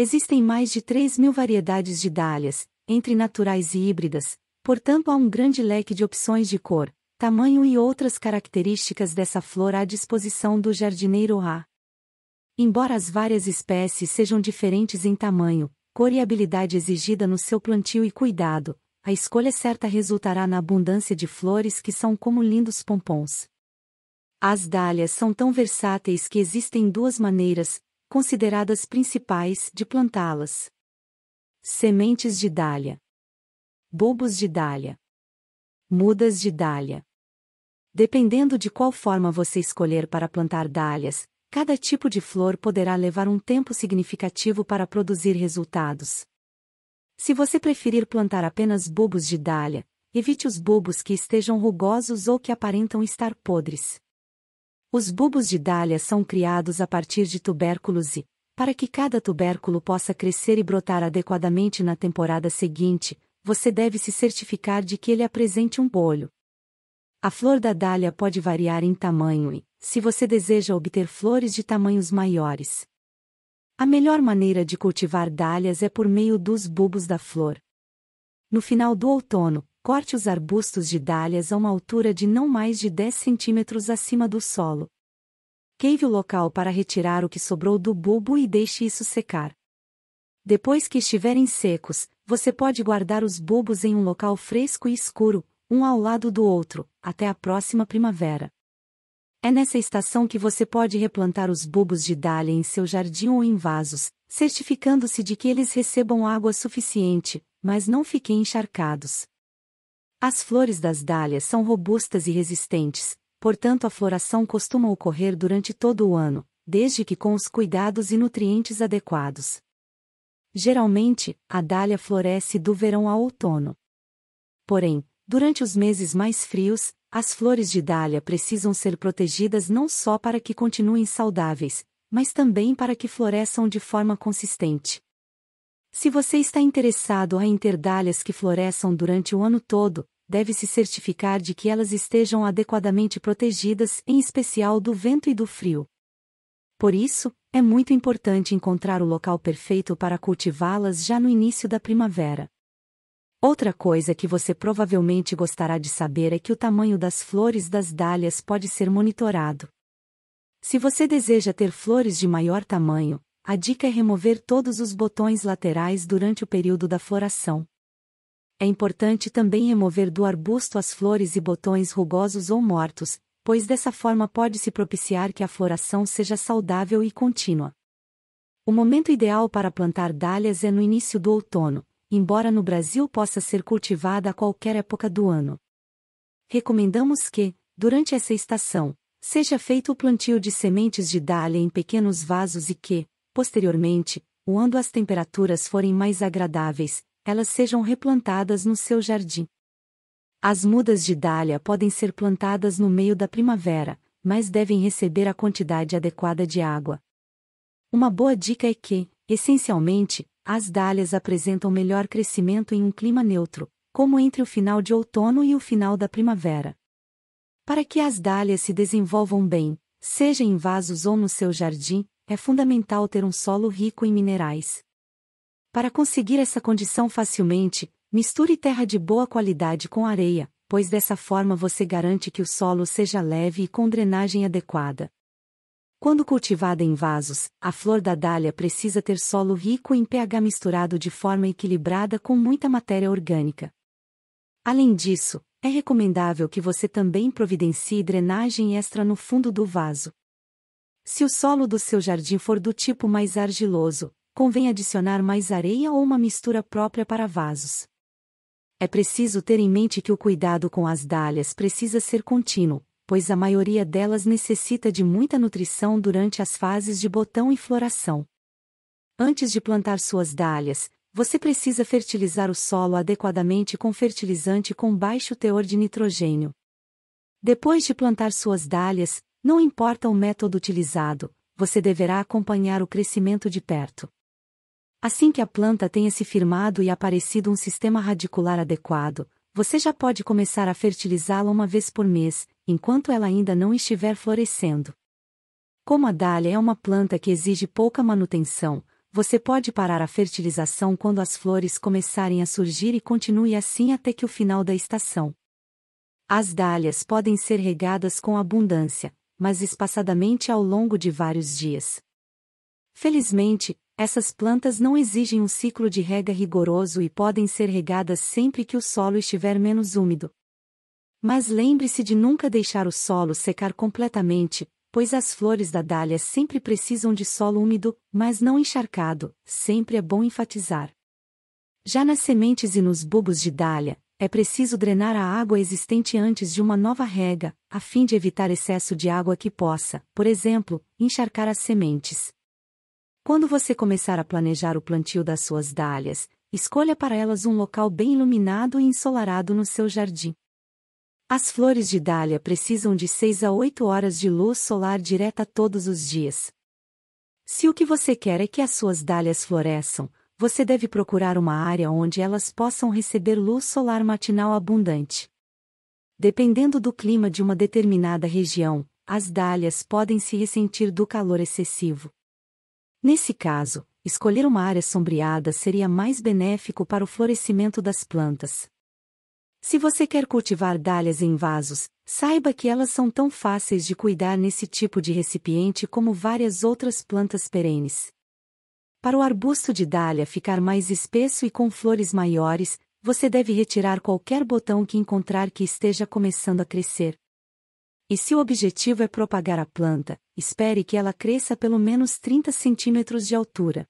Existem mais de 3 mil variedades de dálias, entre naturais e híbridas, portanto há um grande leque de opções de cor, tamanho e outras características dessa flor à disposição do jardineiro A. Embora as várias espécies sejam diferentes em tamanho, cor e habilidade exigida no seu plantio e cuidado, a escolha certa resultará na abundância de flores que são como lindos pompons. As dálias são tão versáteis que existem duas maneiras, consideradas principais, de plantá-las. Sementes de dália. Bulbos de dália. Mudas de dália. Dependendo de qual forma você escolher para plantar dálias, cada tipo de flor poderá levar um tempo significativo para produzir resultados. Se você preferir plantar apenas bulbos de dália, evite os bulbos que estejam rugosos ou que aparentam estar podres. Os bulbos de dália são criados a partir de tubérculos e, para que cada tubérculo possa crescer e brotar adequadamente na temporada seguinte, você deve se certificar de que ele apresente um bolho. A flor da dália pode variar em tamanho e, se você deseja obter flores de tamanhos maiores, a melhor maneira de cultivar dálias é por meio dos bulbos da flor. No final do outono, Corte os arbustos de dália a uma altura de não mais de 10 centímetros acima do solo. Queime o local para retirar o que sobrou do bulbo e deixe isso secar. Depois que estiverem secos, você pode guardar os bulbos em um local fresco e escuro, um ao lado do outro, até a próxima primavera. É nessa estação que você pode replantar os bulbos de dália em seu jardim ou em vasos, certificando-se de que eles recebam água suficiente, mas não fiquem encharcados. As flores das dálias são robustas e resistentes, portanto a floração costuma ocorrer durante todo o ano, desde que com os cuidados e nutrientes adequados. Geralmente, a dália floresce do verão ao outono. Porém, durante os meses mais frios, as flores de dália precisam ser protegidas não só para que continuem saudáveis, mas também para que floresçam de forma consistente. Se você está interessado em ter dálias que floresçam durante o ano todo, deve se certificar de que elas estejam adequadamente protegidas, em especial do vento e do frio. Por isso, é muito importante encontrar o local perfeito para cultivá-las já no início da primavera. Outra coisa que você provavelmente gostará de saber é que o tamanho das flores das dálias pode ser monitorado. Se você deseja ter flores de maior tamanho, a dica é remover todos os botões laterais durante o período da floração. É importante também remover do arbusto as flores e botões rugosos ou mortos, pois dessa forma pode-se propiciar que a floração seja saudável e contínua. O momento ideal para plantar dálias é no início do outono, embora no Brasil possa ser cultivada a qualquer época do ano. Recomendamos que, durante essa estação, seja feito o plantio de sementes de dália em pequenos vasos e que, Posteriormente, quando as temperaturas forem mais agradáveis, elas sejam replantadas no seu jardim. As mudas de dália podem ser plantadas no meio da primavera, mas devem receber a quantidade adequada de água. Uma boa dica é que, essencialmente, as dálias apresentam melhor crescimento em um clima neutro, como entre o final de outono e o final da primavera. Para que as dálias se desenvolvam bem, seja em vasos ou no seu jardim, é fundamental ter um solo rico em minerais. Para conseguir essa condição facilmente, misture terra de boa qualidade com areia, pois dessa forma você garante que o solo seja leve e com drenagem adequada. Quando cultivada em vasos, a flor da dália precisa ter solo rico em pH misturado de forma equilibrada com muita matéria orgânica. Além disso, é recomendável que você também providencie drenagem extra no fundo do vaso. Se o solo do seu jardim for do tipo mais argiloso, convém adicionar mais areia ou uma mistura própria para vasos. É preciso ter em mente que o cuidado com as dálias precisa ser contínuo, pois a maioria delas necessita de muita nutrição durante as fases de botão e floração. Antes de plantar suas dálias, você precisa fertilizar o solo adequadamente com fertilizante com baixo teor de nitrogênio. Depois de plantar suas dálias, não importa o método utilizado, você deverá acompanhar o crescimento de perto. Assim que a planta tenha se firmado e aparecido um sistema radicular adequado, você já pode começar a fertilizá-la uma vez por mês, enquanto ela ainda não estiver florescendo. Como a dália é uma planta que exige pouca manutenção, você pode parar a fertilização quando as flores começarem a surgir e continue assim até que o final da estação. As dálias podem ser regadas com abundância, mas espaçadamente ao longo de vários dias. Felizmente, essas plantas não exigem um ciclo de rega rigoroso e podem ser regadas sempre que o solo estiver menos úmido. Mas lembre-se de nunca deixar o solo secar completamente, pois as flores da dália sempre precisam de solo úmido, mas não encharcado, sempre é bom enfatizar. Já nas sementes e nos bulbos de dália, é preciso drenar a água existente antes de uma nova rega, a fim de evitar excesso de água que possa, por exemplo, encharcar as sementes. Quando você começar a planejar o plantio das suas dálias, escolha para elas um local bem iluminado e ensolarado no seu jardim. As flores de dália precisam de 6 a 8 horas de luz solar direta todos os dias. Se o que você quer é que as suas dálias floresçam, você deve procurar uma área onde elas possam receber luz solar matinal abundante. Dependendo do clima de uma determinada região, as dálias podem se ressentir do calor excessivo. Nesse caso, escolher uma área sombreada seria mais benéfico para o florescimento das plantas. Se você quer cultivar dálias em vasos, saiba que elas são tão fáceis de cuidar nesse tipo de recipiente como várias outras plantas perenes. Para o arbusto de dália ficar mais espesso e com flores maiores, você deve retirar qualquer botão que encontrar que esteja começando a crescer. E se o objetivo é propagar a planta, espere que ela cresça pelo menos 30 centímetros de altura.